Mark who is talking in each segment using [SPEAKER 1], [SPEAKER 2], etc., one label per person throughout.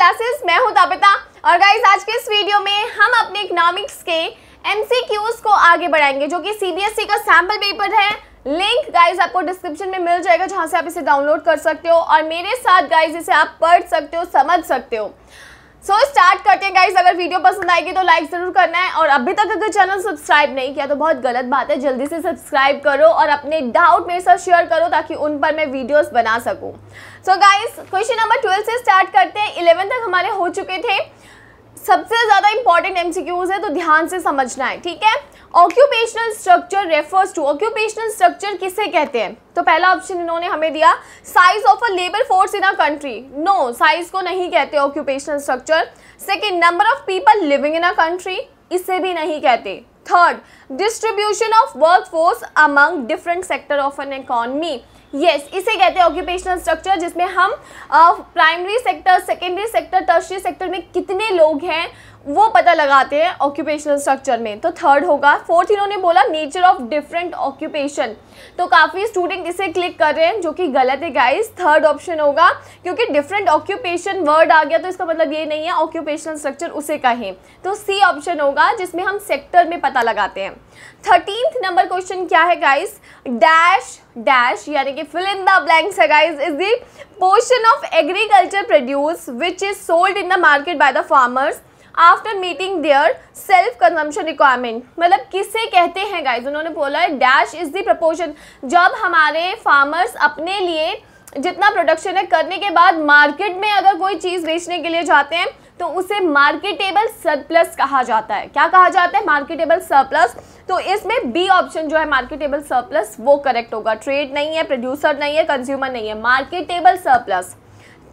[SPEAKER 1] classes मैं हूं ताबिता और गाइस आज के इस वीडियो में हम अपने इकोनॉमिक्स के एमसीक्यूज को आगे बढ़ाएंगे जो कि सीबीएसई e का सैम्पल पेपर है लिंक गाइस आपको डिस्क्रिप्शन में मिल जाएगा जहां से आप इसे डाउनलोड कर सकते हो और मेरे साथ गाइस इसे आप पढ़ सकते हो समझ सकते हो सो so, स्टार्ट करते हैं गाइस अगर वीडियो पसंद आएगी तो लाइक ज़रूर करना है और अभी तक अगर चैनल सब्सक्राइब नहीं किया तो बहुत गलत बात है जल्दी से सब्सक्राइब करो और अपने डाउट मेरे साथ शेयर करो ताकि उन पर मैं वीडियोस बना सकूं so guys question number twelve से स्टार्ट करते हैं इलेवन तक हमारे हो चुके थे सबसे ज़्यादा इंपॉर्टेंट एम है तो ध्यान से समझना है ठीक है occupational structure refers to occupational structure किसे कहते हैं तो पहला ऑप्शन इन्होंने हमें दिया size of a labour force in a country no size को नहीं कहते occupational structure second number of people living in a country इसे भी नहीं कहते third distribution of work force among different sector of an economy yes yes, इसे कहते हैं ऑक्यूपेशनल स्ट्रक्चर जिसमें हम primary sector secondary sector tertiary sector में कितने लोग हैं वो पता लगाते हैं ऑक्यूपेशनल स्ट्रक्चर में तो थर्ड होगा फोर्थ इन्होंने बोला नेचर ऑफ डिफरेंट ऑक्यूपेशन तो काफ़ी स्टूडेंट इसे क्लिक कर रहे हैं जो कि गलत है गाइस थर्ड ऑप्शन होगा क्योंकि डिफरेंट ऑक्यूपेशन वर्ड आ गया तो इसका मतलब ये नहीं है ऑक्यूपेशनल स्ट्रक्चर उसे कहें तो सी ऑप्शन होगा जिसमें हम सेक्टर में पता लगाते हैं थर्टींथ नंबर क्वेश्चन क्या है गाइस डैश डैश यानी कि फिल इन द ब्लैंक्स है guys is the portion of agriculture produce which is sold in the market by the farmers after meeting their self consumption requirement मतलब किसे कहते हैं guys उन्होंने बोला है डैश इज़ दी प्रपोर्शन जब हमारे फार्मर्स अपने लिए जितना प्रोडक्शन है करने के बाद मार्केट में अगर कोई चीज़ बेचने के लिए जाते हैं तो उसे मार्केटेबल सरप्लस कहा जाता है क्या कहा जाता है मार्केटेबल सरप्लस तो इसमें बी ऑप्शन जो है मार्केटेबल सरप्लस वो करेक्ट होगा ट्रेड नहीं है प्रोड्यूसर नहीं है कंज्यूमर नहीं है marketable surplus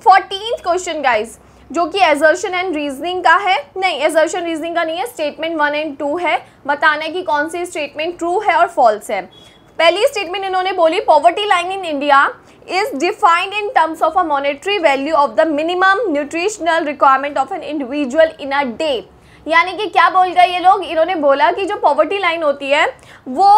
[SPEAKER 1] fourteen question guys जो कि एजर्शन एंड रीजनिंग का है नहीं एजर्शन रीजनिंग का नहीं है स्टेटमेंट वन एंड टू है बताना है कि कौन सी स्टेटमेंट ट्रू है और फॉल्स है पहली स्टेटमेंट इन्होंने बोली poverty line in India is defined in terms of a monetary value of the minimum nutritional requirement of an individual in a day यानी कि क्या बोल गए ये लोग इन्होंने बोला कि जो पॉवर्टी लाइन होती है वो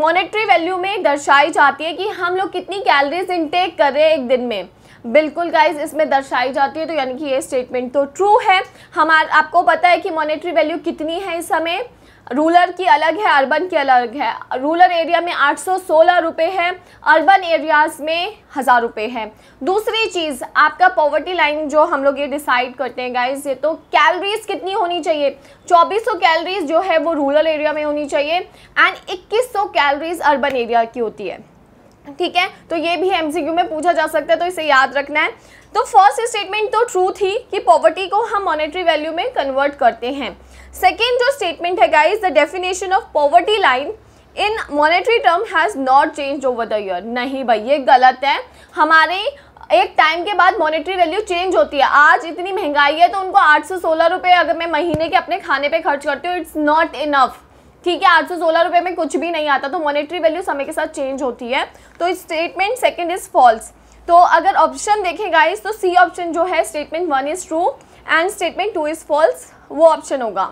[SPEAKER 1] मॉनिटरी वैल्यू में दर्शाई जाती है कि हम लोग कितनी कैलरीज इनटेक कर रहे हैं एक दिन में बिल्कुल गाइज इसमें दर्शाई जाती है तो यानी कि ये स्टेटमेंट तो ट्रू है हमारा आपको पता है कि मॉनेटरी वैल्यू कितनी है इस समय रूलर की अलग है अर्बन की अलग है रूरल एरिया में आठ सौ सोलह रुपये है अर्बन एरियाज़ में हज़ार रुपये है दूसरी चीज़ आपका पॉवर्टी लाइन जो हम लोग ये डिसाइड करते हैं गाइज ये तो कैलरीज कितनी होनी चाहिए चौबीस सौ कैलरीज जो है वो रूरल एरिया में होनी चाहिए एंड इक्कीस सौ कैलरीज अर्बन एरिया की होती है ठीक है तो ये भी एमसीक्यू में पूछा जा सकता है तो इसे याद रखना है तो फर्स्ट स्टेटमेंट तो ट्रू थी कि पॉवर्टी को हम मॉनेटरी वैल्यू में कन्वर्ट करते हैं सेकेंड जो स्टेटमेंट है guys the definition of poverty line in monetary term has not change over the year नहीं भाई ये गलत है हमारे एक टाइम के बाद मॉनेटरी वैल्यू चेंज होती है आज इतनी महंगाई है तो उनको आठ सौ सोलह रुपये अगर मैं महीने के अपने खाने पे खर्च करती हूँ इट्स नॉट इनफ ठीक है आठ सौ सोलह रुपए में कुछ भी नहीं आता तो मॉनेटरी वैल्यू समय के साथ चेंज होती है तो स्टेटमेंट सेकेंड इज फॉल्स तो अगर ऑप्शन देखें गाइस तो सी ऑप्शन जो है statement one is true and statement two is false वो ऑप्शन होगा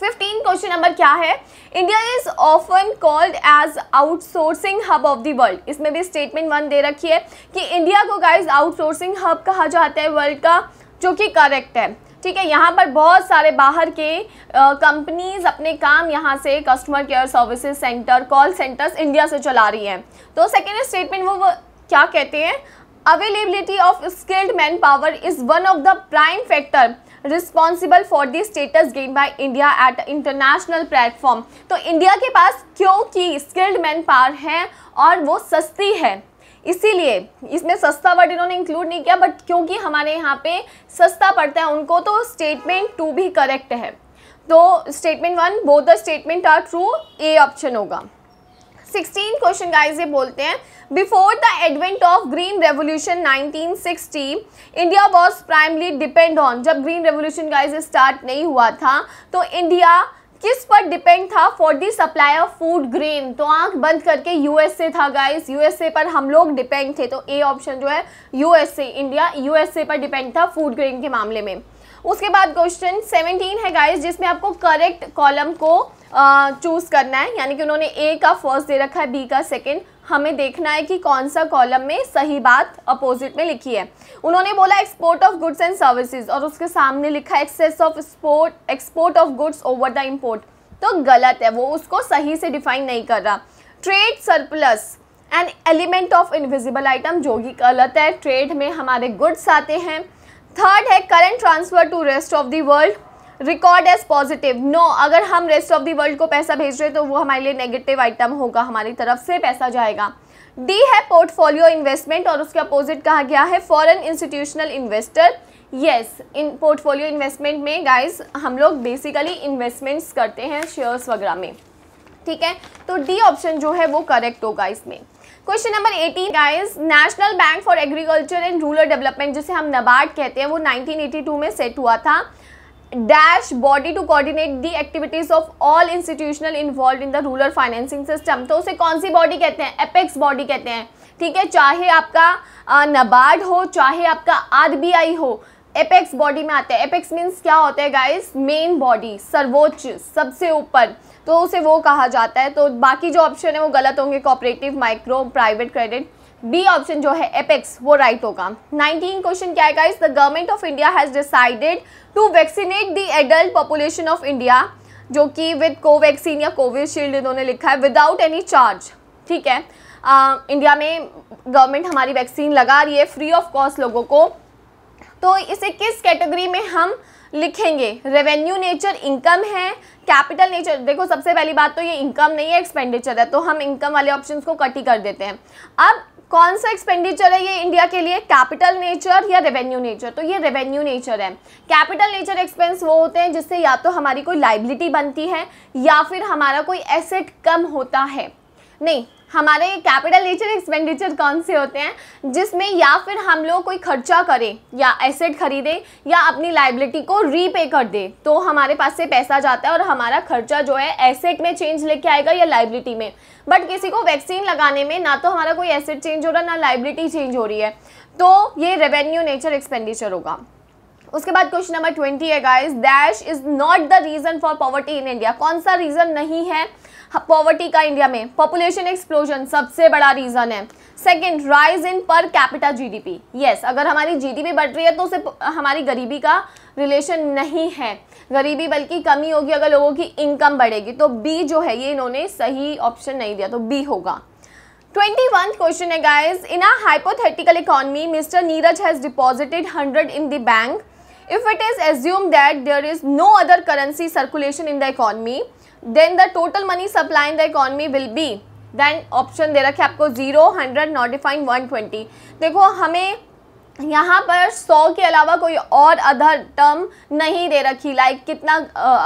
[SPEAKER 1] फिफ्टीन क्वेश्चन नंबर क्या है India is often called as outsourcing hub of the world इसमें भी स्टेटमेंट वन दे रखी है कि इंडिया को गाइज आउटसोर्सिंग हब कहा जाता है वर्ल्ड का जो कि करेक्ट है ठीक है यहाँ पर बहुत सारे बाहर के कंपनीज अपने काम यहाँ से customer care services centre call centres India से चला रही हैं तो सेकेंड स्टेटमेंट वो, वो क्या कहते हैं availability of skilled man power is one of the prime factor responsible for the status gain by India at international platform तो इंडिया के पास क्योंकि स्किल्ड मैन पावर है और वो सस्ती है इसीलिए इसमें सस्ता वर्ड इन्होंने इंक्लूड नहीं किया बट क्योंकि हमारे यहाँ पे सस्ता पड़ता है उनको तो स्टेटमेंट टू भी करेक्ट है तो statement one both the statement are true A option होगा सिक्सटीन क्वेश्चन गाइज ये बोलते हैं before the advent of green revolution 1960 India was primarily depend on जब ग्रीन रेवोल्यूशन गाइज स्टार्ट नहीं हुआ था तो इंडिया किस पर डिपेंड था for the supply of food grain तो आंख बंद करके यूएसए था गाइस यूएसए पर हम लोग डिपेंड थे तो ए ऑप्शन जो है यूएसए इंडिया यूएसए पर डिपेंड था फूड ग्रेन के मामले में उसके बाद क्वेश्चन 17 है गाइस जिसमें आपको करेक्ट कॉलम को चूज करना है यानी कि उन्होंने ए का फर्स्ट दे रखा है बी का सेकेंड हमें देखना है कि कौन सा कॉलम में सही बात अपोजिट में लिखी है उन्होंने बोला export of goods and services और उसके सामने लिखा है excess of export export of goods over the import तो गलत है वो उसको सही से डिफाइन नहीं कर रहा trade surplus and element of invisible item जो कि गलत है ट्रेड में हमारे गुड्स आते हैं थर्ड है current transfer to rest of the world record as positive no अगर हम रेस्ट ऑफ दी वर्ल्ड को पैसा भेज रहे हैं तो वो हमारे लिए नेगेटिव आइटम होगा हमारी तरफ से पैसा जाएगा डी है पोर्टफोलियो इन्वेस्टमेंट और उसके अपोजिट कहा गया है foreign institutional investor yes in portfolio investment में गाइज हम लोग बेसिकली इन्वेस्टमेंट्स करते हैं शेयर्स वगैरह में ठीक है तो डी ऑप्शन जो है वो करेक्ट होगा इसमें question number 18 guys national bank for agriculture and rural development जिसे हम नबार्ड कहते हैं वो 1982 में सेट हुआ था dash body to coordinate the activities of all institutional involve in the rural financing system तो उसे कौन सी बॉडी कहते हैं एपेक्स बॉडी कहते हैं ठीक है चाहे आपका नबार्ड हो चाहे आपका आरबीआई हो एपेक्स बॉडी में आता है एपेक्स मीन्स क्या होता है गाइस मेन बॉडी सर्वोच्च सबसे ऊपर तो उसे वो कहा जाता है तो बाकी जो ऑप्शन है वो गलत होंगे cooperative micro private credit B option जो है एपेक्स वो राइट होगा 19 क्वेश्चन क्या है guys the government of India has decided to vaccinate the adult population of India जो कि विद कोवैक्सीन या कोविशील्ड इन्होंने लिखा है विदाउट एनी चार्ज ठीक है आ, इंडिया में गवर्नमेंट हमारी वैक्सीन लगा रही है फ्री ऑफ कॉस्ट लोगों को तो इसे किस कैटेगरी में हम लिखेंगे रेवेन्यू नेचर इनकम है कैपिटल नेचर देखो सबसे पहली बात तो ये इनकम नहीं है एक्सपेंडिचर है तो हम इनकम वाले ऑप्शंस को कट ही कर देते हैं अब कौन सा एक्सपेंडिचर है ये इंडिया के लिए कैपिटल नेचर या रेवेन्यू नेचर तो ये रेवेन्यू नेचर है कैपिटल नेचर एक्सपेंस वो होते हैं जिससे या तो हमारी कोई लाइबिलिटी बनती है या फिर हमारा कोई एसेट कम होता है नहीं हमारे कैपिटल नेचर एक्सपेंडिचर कौन से होते हैं जिसमें या फिर हम लोग कोई खर्चा करें या एसेट खरीदे या अपनी लाइबिलिटी को रीपे कर दे तो हमारे पास से पैसा जाता है और हमारा खर्चा जो है एसेट में चेंज लेके आएगा या लाइबिलिटी में बट किसी को वैक्सीन लगाने में ना तो हमारा कोई एसेट चेंज हो रहा ना लाइबिलिटी चेंज हो रही है तो ये रेवेन्यू नेचर एक्सपेंडिचर होगा उसके बाद क्वेश्चन नंबर ट्वेंटी है guys dash is not the reason for poverty in India कौन सा रीज़न नहीं है पॉवर्टी हाँ, का इंडिया में पॉपुलेशन एक्सप्लोजन सबसे बड़ा रीज़न है second rise in per capita GDP yes अगर हमारी जीडीपी बढ़ रही है तो उसे हमारी गरीबी का रिलेशन नहीं है गरीबी बल्कि कमी होगी अगर लोगों की इनकम बढ़ेगी तो बी जो है ये इन्होंने सही ऑप्शन नहीं दिया तो बी होगा ट्वेंटी वन क्वेश्चन है guys in a hypothetical economy mister Neeraj has deposited hundred in the bank if it is assume that there is no other currency circulation in the economy then the total money supply in the economy will be then option दे रखे आपको zero hundred notified one twenty देखो हमें यहाँ पर सौ के अलावा कोई और अदर टर्म नहीं दे रखी लाइक like कितना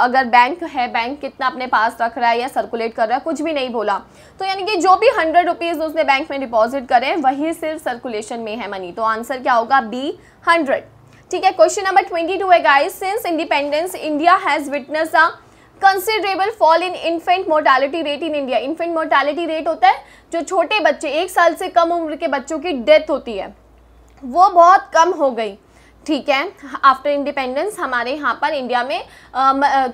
[SPEAKER 1] अगर बैंक है बैंक कितना अपने पास रख रहा है या सर्कुलेट कर रहा है कुछ भी नहीं बोला तो यानी कि जो भी हंड्रेड रुपीज़ उसने बैंक में डिपॉजिट करें वही सिर्फ सर्कुलेशन में है मनी तो आंसर क्या होगा बी हंड्रेड ठीक है क्वेश्चन नंबर ट्वेंटी टू है guys since independence India has witness a considerable fall in infant mortality rate in India infant mortality rate होता है जो छोटे बच्चे एक साल से कम उम्र के बच्चों की डेथ होती है वो बहुत कम हो गई ठीक है आफ्टर इंडिपेंडेंस हमारे यहाँ पर इंडिया में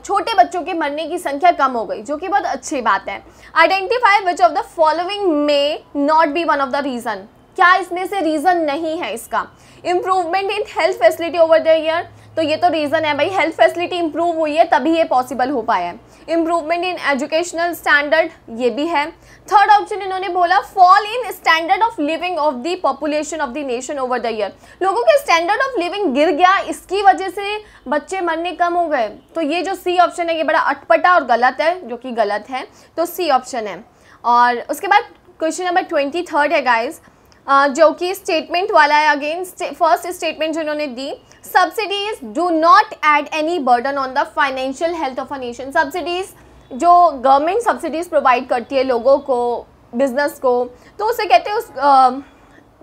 [SPEAKER 1] छोटे बच्चों के मरने की संख्या कम हो गई जो कि बहुत अच्छी बात है identify which of the following may not be one of the reason क्या इसमें से रीज़न नहीं है इसका improvement in health facility over the year तो ये तो रीज़न है भाई हेल्थ फैसिलिटी इम्प्रूव हुई है तभी ये पॉसिबल हो पाया है इम्प्रूवमेंट इन एजुकेशनल स्टैंडर्ड ये भी है थर्ड ऑप्शन इन्होंने बोला fall in standard of living of the population of the nation over the year लोगों के स्टैंडर्ड ऑफ लिविंग गिर गया इसकी वजह से बच्चे मरने कम हो गए तो ये जो सी ऑप्शन है ये बड़ा अटपटा और गलत है जो कि गलत है तो सी ऑप्शन है और उसके बाद क्वेश्चन नंबर ट्वेंटी थर्ड है गाइज जो कि स्टेटमेंट वाला है अगेन फर्स्ट स्टेटमेंट जो इन्होंने दी subsidies do not add any burden on the financial health of a nation subsidies जो गवर्नमेंट सब्सिडीज़ प्रोवाइड करती है लोगों को बिजनेस को तो उसे कहते हैं उस आ,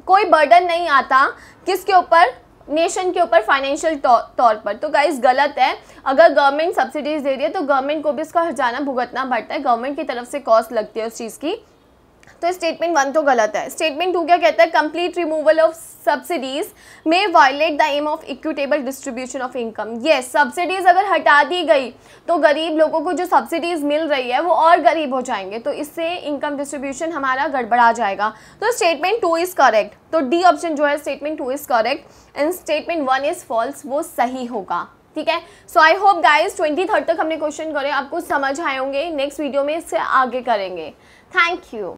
[SPEAKER 1] कोई बर्डन नहीं आता किसके ऊपर नेशन के ऊपर फाइनेंशियल तौर पर तो गाइस गलत है अगर गवर्नमेंट सब्सिडीज़ दे रही है तो गवर्नमेंट को भी इसका हर्जाना भुगतना पड़ता है गवर्नमेंट की तरफ से कॉस्ट लगती है उस चीज़ की तो स्टेटमेंट वन तो गलत है स्टेटमेंट टू क्या कहता है कंप्लीट रिमूवल ऑफ सब्सिडीज में violate the aim of equitable distribution of income ये सब्सिडीज अगर हटा दी गई तो गरीब लोगों को जो सब्सिडीज मिल रही है वो और गरीब हो जाएंगे तो इससे इनकम डिस्ट्रीब्यूशन हमारा गड़बड़ा जाएगा तो स्टेटमेंट टू इज़ करेक्ट तो डी ऑप्शन जो है statement two is correct and statement one is false वो सही होगा ठीक है so I hope guys twenty third तक हमने क्वेश्चन करें आपको समझ आए होंगे नेक्स्ट वीडियो में इससे आगे करेंगे थैंक यू